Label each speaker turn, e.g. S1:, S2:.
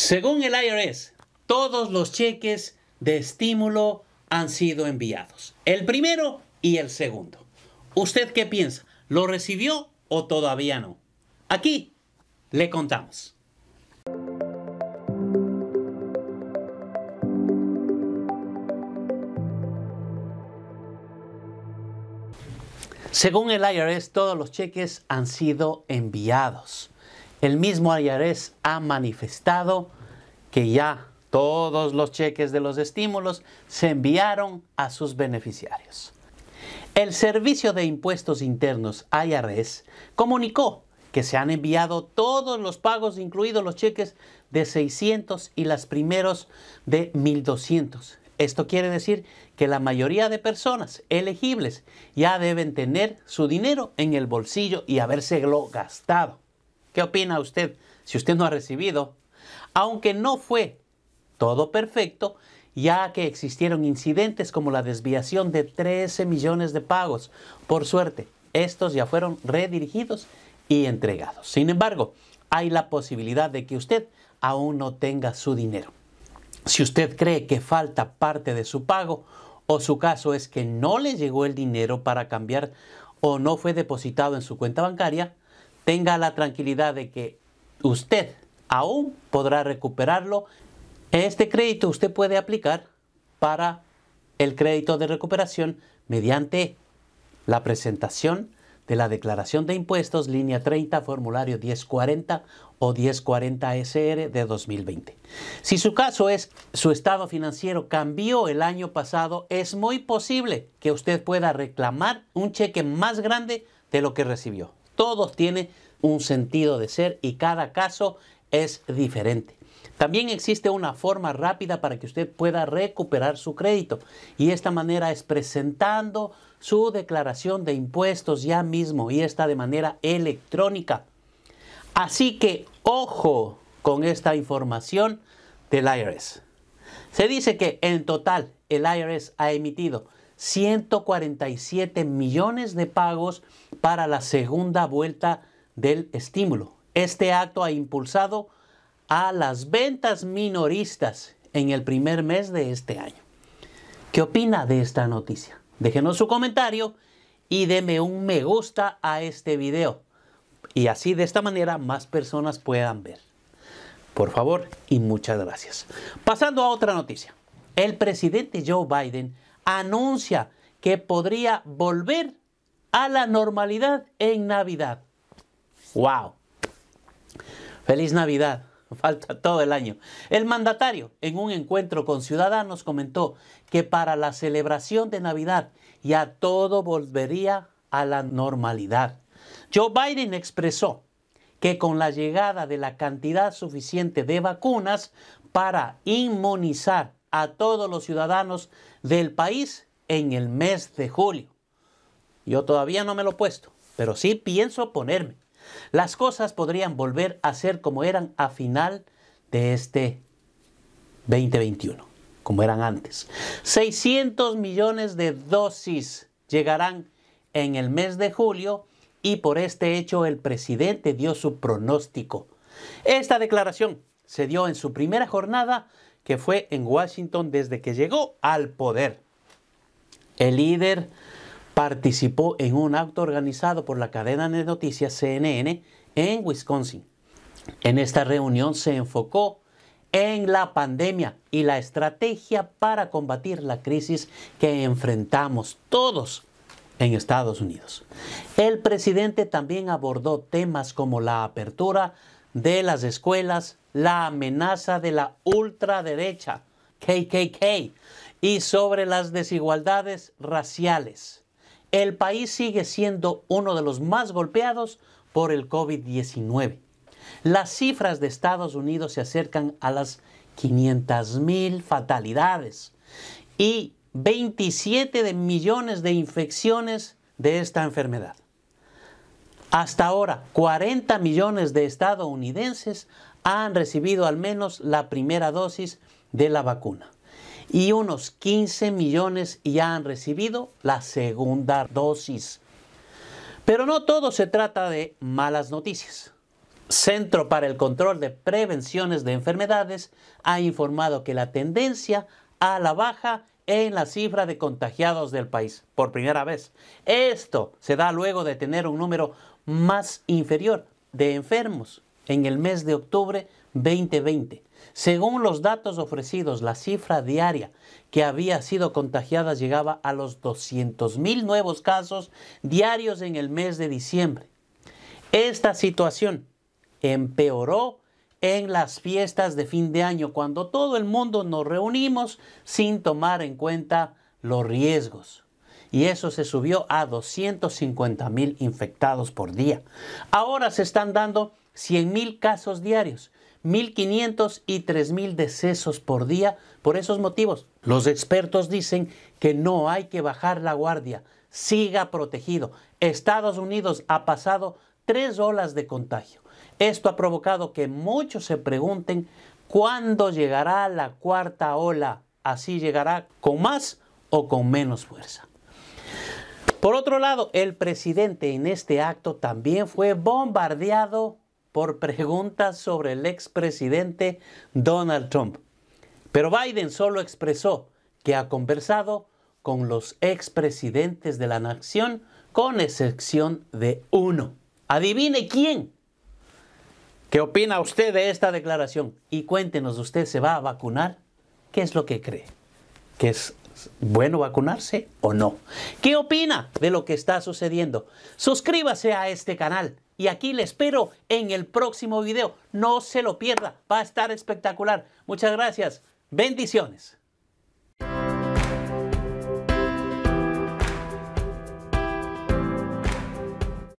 S1: Según el IRS, todos los cheques de estímulo han sido enviados. El primero y el segundo. ¿Usted qué piensa? ¿Lo recibió o todavía no? Aquí le contamos. Según el IRS, todos los cheques han sido enviados. El mismo IRS ha manifestado que ya todos los cheques de los estímulos se enviaron a sus beneficiarios. El Servicio de Impuestos Internos IRS comunicó que se han enviado todos los pagos, incluidos los cheques de 600 y las primeros de 1200. Esto quiere decir que la mayoría de personas elegibles ya deben tener su dinero en el bolsillo y habérselo gastado. ¿Qué opina usted? Si usted no ha recibido, aunque no fue todo perfecto, ya que existieron incidentes como la desviación de 13 millones de pagos. Por suerte, estos ya fueron redirigidos y entregados. Sin embargo, hay la posibilidad de que usted aún no tenga su dinero. Si usted cree que falta parte de su pago o su caso es que no le llegó el dinero para cambiar o no fue depositado en su cuenta bancaria, tenga la tranquilidad de que usted aún podrá recuperarlo. Este crédito usted puede aplicar para el crédito de recuperación mediante la presentación de la declaración de impuestos, línea 30, formulario 1040 o 1040SR de 2020. Si su caso es su estado financiero cambió el año pasado, es muy posible que usted pueda reclamar un cheque más grande de lo que recibió. Todos tienen un sentido de ser y cada caso es diferente. También existe una forma rápida para que usted pueda recuperar su crédito y esta manera es presentando su declaración de impuestos ya mismo y está de manera electrónica. Así que ojo con esta información del IRS. Se dice que en total el IRS ha emitido 147 millones de pagos para la segunda vuelta del estímulo. Este acto ha impulsado a las ventas minoristas en el primer mes de este año. ¿Qué opina de esta noticia? Déjenos su comentario y deme un me gusta a este video. Y así de esta manera más personas puedan ver. Por favor y muchas gracias. Pasando a otra noticia. El presidente Joe Biden anuncia que podría volver a la normalidad en Navidad. ¡Wow! Feliz Navidad. Falta todo el año. El mandatario, en un encuentro con ciudadanos, comentó que para la celebración de Navidad ya todo volvería a la normalidad. Joe Biden expresó que con la llegada de la cantidad suficiente de vacunas para inmunizar a todos los ciudadanos del país en el mes de julio. Yo todavía no me lo he puesto, pero sí pienso ponerme. Las cosas podrían volver a ser como eran a final de este 2021, como eran antes. 600 millones de dosis llegarán en el mes de julio y por este hecho el presidente dio su pronóstico. Esta declaración se dio en su primera jornada que fue en Washington desde que llegó al poder. El líder participó en un acto organizado por la cadena de noticias CNN en Wisconsin. En esta reunión se enfocó en la pandemia y la estrategia para combatir la crisis que enfrentamos todos en Estados Unidos. El presidente también abordó temas como la apertura de las escuelas la amenaza de la ultraderecha, KKK, y sobre las desigualdades raciales. El país sigue siendo uno de los más golpeados por el COVID-19. Las cifras de Estados Unidos se acercan a las 500.000 fatalidades y 27 de millones de infecciones de esta enfermedad. Hasta ahora, 40 millones de estadounidenses han recibido al menos la primera dosis de la vacuna y unos 15 millones ya han recibido la segunda dosis. Pero no todo se trata de malas noticias. Centro para el Control de Prevenciones de Enfermedades ha informado que la tendencia a la baja en la cifra de contagiados del país por primera vez. Esto se da luego de tener un número más inferior de enfermos en el mes de octubre 2020. Según los datos ofrecidos, la cifra diaria que había sido contagiada llegaba a los 200.000 nuevos casos diarios en el mes de diciembre. Esta situación empeoró en las fiestas de fin de año, cuando todo el mundo nos reunimos sin tomar en cuenta los riesgos y eso se subió a 250 mil infectados por día. Ahora se están dando 100 mil casos diarios. 1.500 y 3.000 decesos por día por esos motivos. Los expertos dicen que no hay que bajar la guardia, siga protegido. Estados Unidos ha pasado tres olas de contagio. Esto ha provocado que muchos se pregunten cuándo llegará la cuarta ola. Así llegará con más o con menos fuerza. Por otro lado, el presidente en este acto también fue bombardeado por preguntas sobre el expresidente Donald Trump. Pero Biden solo expresó que ha conversado con los expresidentes de la nación, con excepción de uno. Adivine quién. ¿Qué opina usted de esta declaración? Y cuéntenos, ¿usted se va a vacunar? ¿Qué es lo que cree? ¿Que es bueno vacunarse o no. ¿Qué opina de lo que está sucediendo? Suscríbase a este canal y aquí le espero en el próximo video. No se lo pierda, va a estar espectacular. Muchas gracias, bendiciones.